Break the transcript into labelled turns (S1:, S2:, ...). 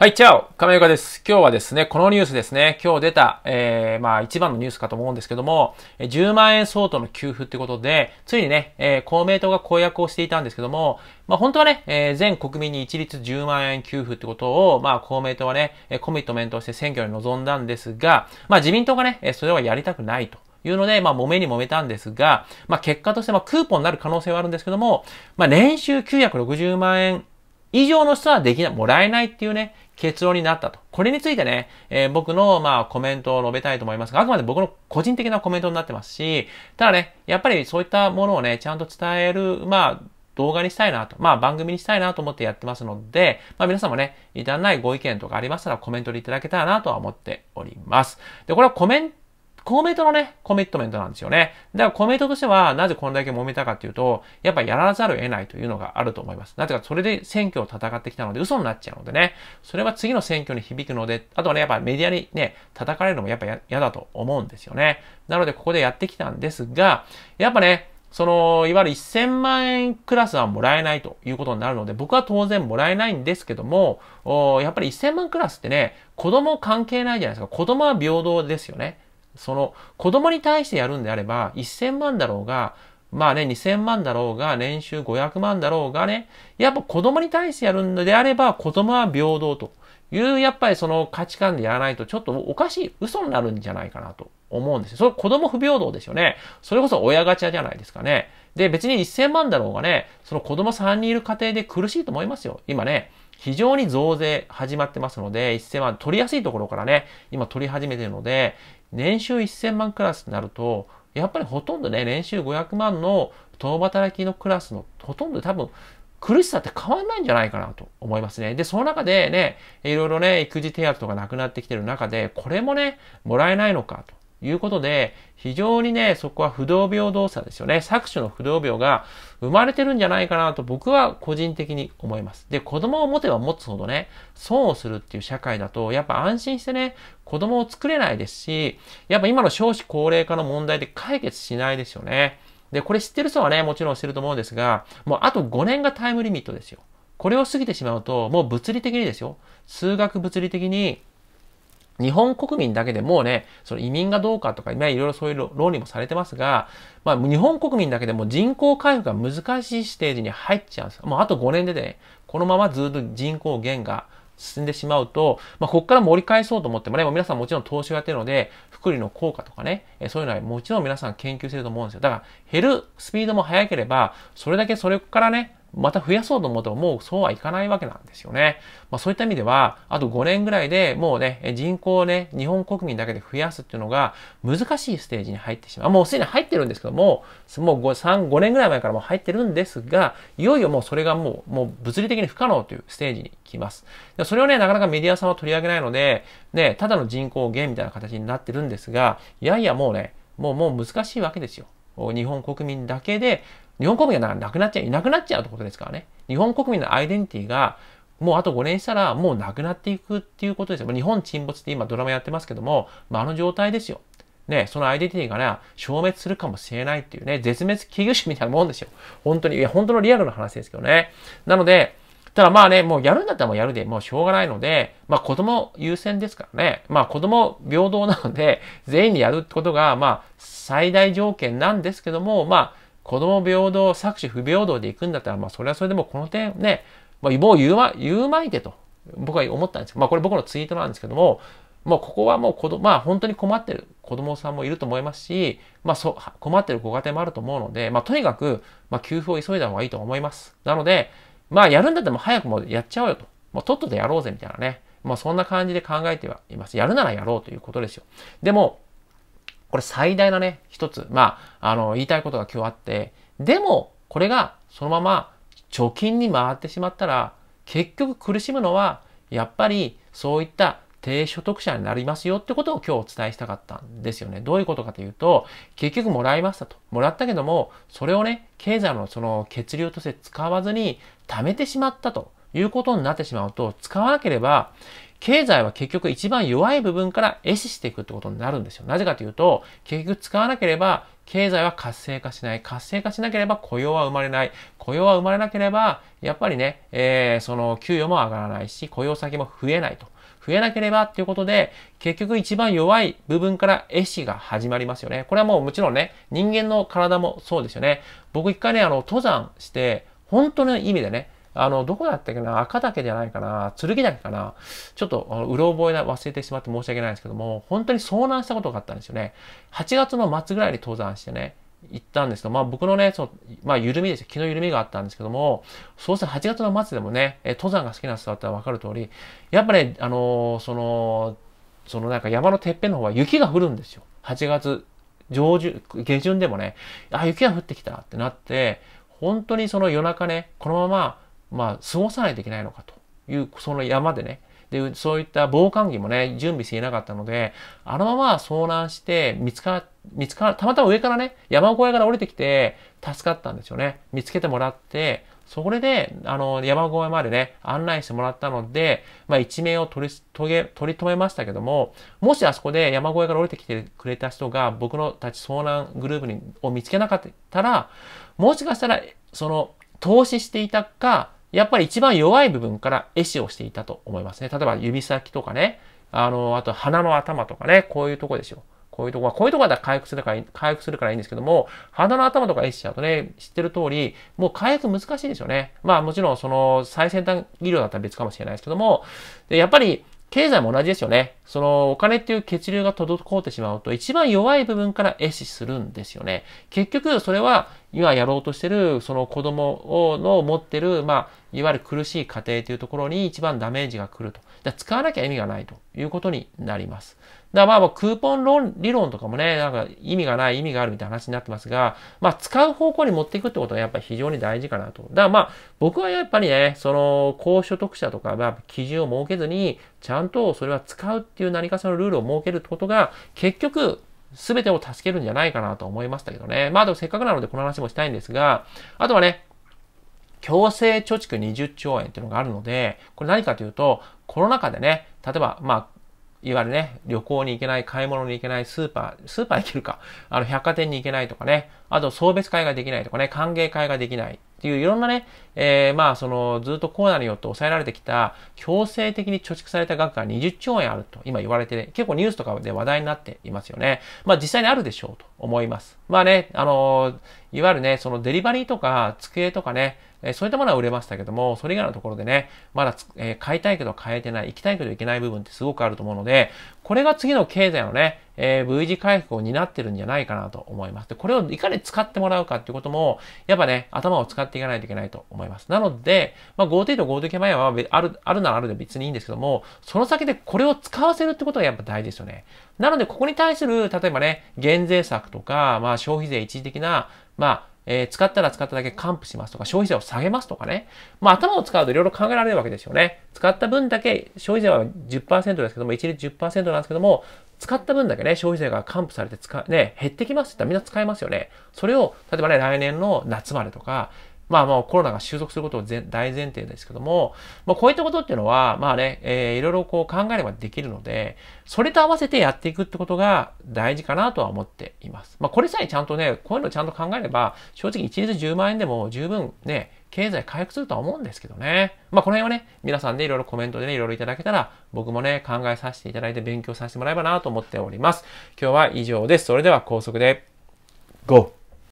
S1: はい、チャオ亀岡です。今日はですね、このニュースですね、今日出た、えー、まあ一番のニュースかと思うんですけども、10万円相当の給付ってことで、ついにね、えー、公明党が公約をしていたんですけども、まあ本当はね、えー、全国民に一律10万円給付ってことを、まあ公明党はね、コミットメントして選挙に臨んだんですが、まあ自民党がね、それはやりたくないと。いうので、まあ、揉めに揉めたんですが、まあ、結果として、まあ、クーポンになる可能性はあるんですけども、まあ、年収960万円以上の人はできない、もらえないっていうね、結論になったと。これについてね、えー、僕の、まあ、コメントを述べたいと思いますが、あくまで僕の個人的なコメントになってますし、ただね、やっぱりそういったものをね、ちゃんと伝える、まあ、動画にしたいなと、まあ番組にしたいなと思ってやってますので、まあ皆さんもね、いらないご意見とかありましたらコメントでいただけたらなとは思っております。で、これはコメン公明党のね、コミットメントなんですよね。だから公明党としては、なぜこんだけ揉めたかっていうと、やっぱやらざるを得ないというのがあると思います。なぜかそれで選挙を戦ってきたので嘘になっちゃうのでね、それは次の選挙に響くので、あとはね、やっぱメディアにね、叩かれるのもやっぱ嫌だと思うんですよね。なのでここでやってきたんですが、やっぱね、その、いわゆる1000万円クラスはもらえないということになるので、僕は当然もらえないんですけども、やっぱり1000万クラスってね、子供関係ないじゃないですか。子供は平等ですよね。その子供に対してやるんであれば、1000万だろうが、まあね、2000万だろうが、年収500万だろうがね、やっぱ子供に対してやるのであれば、子供は平等という、やっぱりその価値観でやらないと、ちょっとおかしい、嘘になるんじゃないかなと思うんですよ。それ子供不平等ですよね。それこそ親ガチャじゃないですかね。で、別に1000万だろうがね、その子供3人いる家庭で苦しいと思いますよ。今ね、非常に増税始まってますので、1000万取りやすいところからね、今取り始めてるので、年収1000万クラスになると、やっぱりほとんどね、年収500万の共働きのクラスのほとんど多分苦しさって変わんないんじゃないかなと思いますね。で、その中でね、いろいろね、育児手当とかなくなってきてる中で、これもね、もらえないのかと。いうことで、非常にね、そこは不動病動作ですよね。搾取の不動病が生まれてるんじゃないかなと僕は個人的に思います。で、子供を持てば持つほどね、損をするっていう社会だと、やっぱ安心してね、子供を作れないですし、やっぱ今の少子高齢化の問題で解決しないですよね。で、これ知ってる人はね、もちろん知ると思うんですが、もうあと5年がタイムリミットですよ。これを過ぎてしまうと、もう物理的にですよ。数学物理的に日本国民だけでもうね、その移民がどうかとか、今いろいろそういう論理もされてますが、まあ日本国民だけでも人口回復が難しいステージに入っちゃうんですもうあと5年でね、このままずっと人口減が進んでしまうと、まあ、ここから盛り返そうと思ってもね、もう皆さんもちろん投資をやってるので、福利の効果とかね、そういうのはもちろん皆さん研究してると思うんですよ。だから減るスピードも速ければ、それだけそれからね、また増やそうと思ってももうそうはいかないわけなんですよね。まあそういった意味では、あと5年ぐらいでもうね、人口をね、日本国民だけで増やすっていうのが難しいステージに入ってしまう。もうすでに入ってるんですけども、もう 5, 3、5年ぐらい前からもう入ってるんですが、いよいよもうそれがもう、もう物理的に不可能というステージに来ます。それをね、なかなかメディアさんは取り上げないので、ね、ただの人口減みたいな形になってるんですが、いやいやもうね、もうもう難しいわけですよ。日本国民だけで日本国民がなくなっちゃう、いなくなっちゃうってことですからね。日本国民のアイデンティティが、もうあと5年したらもうなくなっていくっていうことですよ。日本沈没って今ドラマやってますけども、まあ、あの状態ですよ。ね、そのアイデンティティがね、消滅するかもしれないっていうね、絶滅危惧種みたいなもんですよ。本当に、いや、本当のリアルな話ですけどね。なので、ただまあね、もうやるんだったらもうやるで、もうしょうがないので、まあ子供優先ですからね。まあ子供平等なので、全員でやるってことが、まあ最大条件なんですけども、まあ子供平等、搾取不平等で行くんだったら、まあそれはそれでもこの点ね、まあもう言うま、言うまいでと、僕は思ったんですけど、まあこれ僕のツイートなんですけども、もうここはもう子供、まあ本当に困ってる子供さんもいると思いますし、まあそ困ってるご家庭もあると思うので、まあとにかく、まあ給付を急いだ方がいいと思います。なので、まあやるんだったらも早くもやっちゃおうよと。もうとっととやろうぜみたいなね。まあそんな感じで考えてはいます。やるならやろうということですよ。でも、これ最大のね、一つ、まあ、あの、言いたいことが今日あって、でも、これがそのまま貯金に回ってしまったら、結局苦しむのは、やっぱりそういった低所得者になりますよってことを今日お伝えしたかったんですよね。どういうことかというと、結局もらいましたと。もらったけども、それをね、経済のその血流として使わずに貯めてしまったということになってしまうと、使わなければ、経済は結局一番弱い部分から壊死していくってことになるんですよ。なぜかというと、結局使わなければ経済は活性化しない。活性化しなければ雇用は生まれない。雇用は生まれなければ、やっぱりね、えー、その給与も上がらないし、雇用先も増えないと。増えなければっていうことで、結局一番弱い部分から壊死が始まりますよね。これはもうもちろんね、人間の体もそうですよね。僕一回ね、あの、登山して、本当の意味でね、あの、どこだったっけな赤岳じゃないかな剣岳かなちょっと、うろ覚えな、忘れてしまって申し訳ないんですけども、本当に遭難したことがあったんですよね。8月の末ぐらいに登山してね、行ったんですけど、まあ僕のね、そう、まあ緩みですよ。気の緩みがあったんですけども、そうしてね、8月の末でもね、登山が好きな人だったらわかる通り、やっぱね、あのー、その、そのなんか山のてっぺんの方は雪が降るんですよ。8月上旬、下旬でもね、あ、雪が降ってきたってなって、本当にその夜中ね、このまままあ、過ごさないといけないのかという、その山でね。で、そういった防寒着もね、準備していなかったので、あのまま遭難して、見つか、見つか、たまたま上からね、山小屋から降りてきて、助かったんですよね。見つけてもらって、そこで、あの、山小屋までね、案内してもらったので、まあ、一命を取り、取り、取り留めましたけども、もしあそこで山小屋から降りてきてくれた人が、僕のたち遭難グループに、を見つけなかったら、もしかしたら、その、投資していたか、やっぱり一番弱い部分から壊死をしていたと思いますね。例えば指先とかね、あの、あと鼻の頭とかね、こういうとこでしょ。こういうとこは、こういうとこだったら回復するから、回復するからいいんですけども、鼻の頭とか壊死しちゃうとね、知ってる通り、もう回復難しいですよね。まあもちろんその最先端医療だったら別かもしれないですけども、でやっぱり経済も同じですよね。そのお金っていう血流が滞ってしまうと一番弱い部分から壊死するんですよね。結局それは今やろうとしてるその子供の持ってるまあいわゆる苦しい家庭というところに一番ダメージが来ると。じゃ使わなきゃ意味がないということになります。だからまあ、クーポン論理論とかもね、なんか意味がない、意味があるみたいな話になってますが、まあ、使う方向に持っていくってことがやっぱり非常に大事かなと。だからまあ、僕はやっぱりね、その、高所得者とか、まあ、基準を設けずに、ちゃんとそれは使うっていう何かしらのルールを設けるってことが、結局、全てを助けるんじゃないかなと思いましたけどね。まあでもせっかくなのでこの話もしたいんですが、あとはね、強制貯蓄20兆円っていうのがあるので、これ何かというと、コロナ禍でね、例えば、まあ、いわゆるね、旅行に行けない、買い物に行けない、スーパー、スーパー行けるか、あの、百貨店に行けないとかね、あと送別会ができないとかね、歓迎会ができないっていういろんなね、えー、まあ、その、ずっとコロナによって抑えられてきた、強制的に貯蓄された額が20兆円あると今言われて、結構ニュースとかで話題になっていますよね。まあ、実際にあるでしょうと思います。まあね、あの、いわゆるね、そのデリバリーとか、机とかね、えそういったものは売れましたけども、それ以外のところでね、まだ、え買いたいけど買えてない、行きたいけど行けない部分ってすごくあると思うので、これが次の経済のね、えー、V 字回復を担ってるんじゃないかなと思います。で、これをいかに使ってもらうかっていうことも、やっぱね、頭を使っていかないといけないと思います。なので、まあ、GoTo と GoTo キはある、あるならあるで別にいいんですけども、その先でこれを使わせるってことがやっぱ大事ですよね。なので、ここに対する、例えばね、減税策とか、まあ、消費税一時的な、まあ、えー、使ったら使っただけ還付しますとか、消費税を下げますとかね。まあ、頭を使うといろいろ考えられるわけですよね。使った分だけ、消費税は10%ですけども、一律10%なんですけども、使った分だけね、消費税が還付されて使、ね、減ってきますって言ったらみんな使えますよね。それを、例えばね、来年の夏までとか、まあもうコロナが収束することを大前提ですけども、まあこういったことっていうのは、まあね、えー、いろいろこう考えればできるので、それと合わせてやっていくってことが大事かなとは思っています。まあこれさえちゃんとね、こういうのちゃんと考えれば、正直一律10万円でも十分ね、経済回復するとは思うんですけどね。まあ、この辺はね、皆さんでいろいろコメントでね、いろいろいただけたら、僕もね、考えさせていただいて勉強させてもらえばなと思っております。今日は以上です。それでは高速で、GO!